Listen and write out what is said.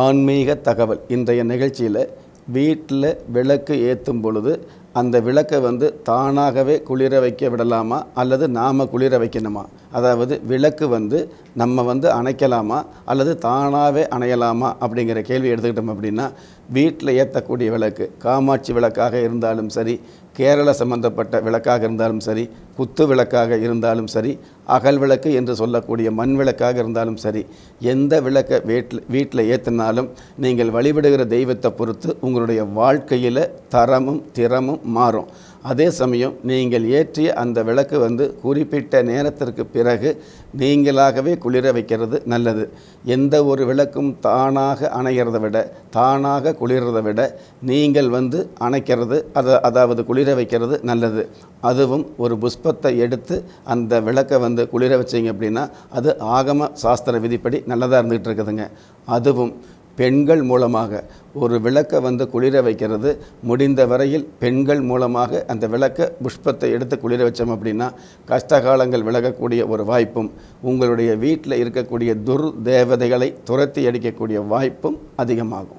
ஆன்மீக தகவல் இன்றைய நிகழ்ச்சியில் வீட்டில் விளக்கு ஏற்றும் பொழுது அந்த விளக்கை வந்து தானாகவே குளிர வைக்க விடலாமா அல்லது நாம் குளிர வைக்கணுமா அதாவது விளக்கு வந்து நம்ம வந்து அணைக்கலாமா அல்லது தானாகவே அணையலாமா அப்படிங்கிற கேள்வி எடுத்துக்கிட்டோம் அப்படின்னா வீட்டில் ஏற்றக்கூடிய விளக்கு காமாட்சி விளக்காக இருந்தாலும் சரி கேரள சம்பந்தப்பட்ட விளக்காக இருந்தாலும் சரி குத்து விளக்காக இருந்தாலும் சரி அகல் விளக்கு என்று சொல்லக்கூடிய மண் விளக்காக இருந்தாலும் சரி எந்த விளக்கை வீட்டில் வீட்டில் ஏற்றினாலும் நீங்கள் வழிபடுகிற தெய்வத்தை பொறுத்து உங்களுடைய வாழ்க்கையில் தரமும் திறமும் மாறும் அதே சமயம் நீங்கள் ஏற்றிய அந்த விளக்கு வந்து குறிப்பிட்ட நேரத்திற்கு பிறகு நீங்களாகவே குளிர வைக்கிறது நல்லது எந்த ஒரு விளக்கும் தானாக அணைகிறத விட தானாக குளிர்றத விட நீங்கள் வந்து அணைக்கிறது அதை அதாவது குளிர வைக்கிறது நல்லது அதுவும் ஒரு புஷ்பத்தை எடுத்து அந்த விளக்கை வந்து குளிர வச்சிங்க அப்படின்னா அது ஆகம சாஸ்திர விதிப்படி நல்லதாக இருந்துகிட்டு இருக்குதுங்க அதுவும் பெண்கள் மூலமாக ஒரு விளக்கை வந்து குளிர வைக்கிறது முடிந்த வரையில் பெண்கள் மூலமாக அந்த விளக்கை புஷ்பத்தை எடுத்து குளிர வச்சோம் அப்படின்னா கஷ்டகாலங்கள் விலகக்கூடிய ஒரு வாய்ப்பும் உங்களுடைய வீட்டில் இருக்கக்கூடிய துர் தேவதைகளை துரத்தி அடிக்கக்கூடிய வாய்ப்பும் அதிகமாகும்